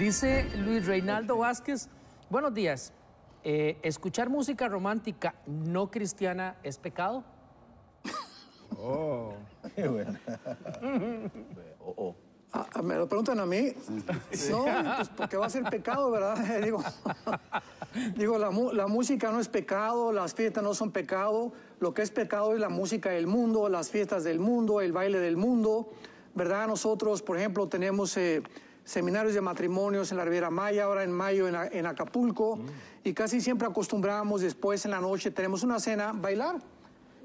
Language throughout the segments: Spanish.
Dice Luis Reinaldo Vázquez, buenos días. Eh, ¿Escuchar música romántica no cristiana es pecado? Oh, qué bueno. Oh, oh. Ah, ah, me lo preguntan a mí. No, pues, porque va a ser pecado, ¿verdad? digo, la, música no es pecado, las fiestas no son pecado. Lo que es pecado es la música del mundo, las fiestas del mundo, el baile del mundo, ¿verdad? Nosotros, por ejemplo, tenemos eh, seminarios de matrimonios en la Riviera Maya, ahora en mayo en, Acapulco, mm. y casi siempre acostumbramos después en la noche, tenemos una cena, bailar.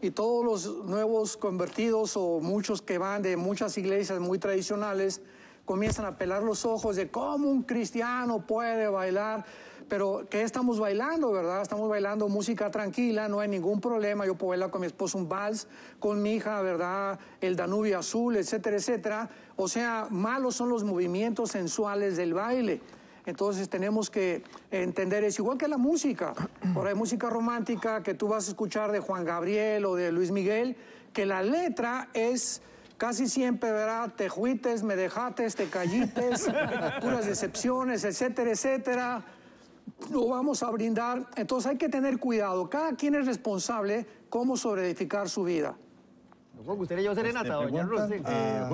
Y todos los nuevos convertidos o muchos que van de muchas iglesias muy tradicionales, comienzan a pelar los ojos de cómo un cristiano puede bailar. Pero, ¿qué estamos bailando, verdad? Estamos bailando música tranquila, no hay ningún problema. Yo puedo bailar con mi esposo un vals, con mi hija, ¿verdad? El Danubio Azul, etcétera, etcétera. O sea, malos son los movimientos sensuales del baile. Entonces tenemos que entender es igual que la música. Ahora hay música romántica que tú vas a escuchar de Juan Gabriel o de Luis Miguel, que la letra es Casi siempre verá te juites, me dejates, te callites, puras decepciones, etcétera, etcétera. Lo vamos a brindar. Entonces hay que tener cuidado. Cada quien es responsable cómo sobreedificar su vida. Pues, ¿Usted le serenata, este, doña eh, ah,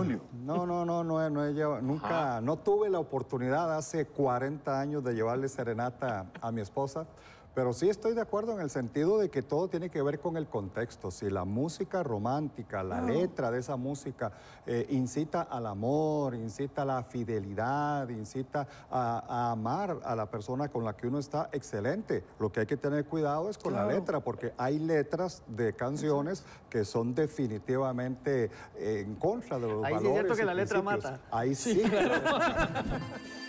No, no, no, no, no nunca, no tuve la oportunidad hace 40 años de llevarle serenata a mi esposa, pero sí estoy de acuerdo en el sentido de que todo tiene que ver con el contexto. Si la música romántica, la letra de esa música eh, incita al amor, incita a la fidelidad, incita a, amar a la persona con la que uno está, excelente. Lo que hay que tener cuidado es con la letra, porque hay letras de canciones que son definitivamente en contra de los valores. Ahí es cierto que la letra mata. Ahí sí.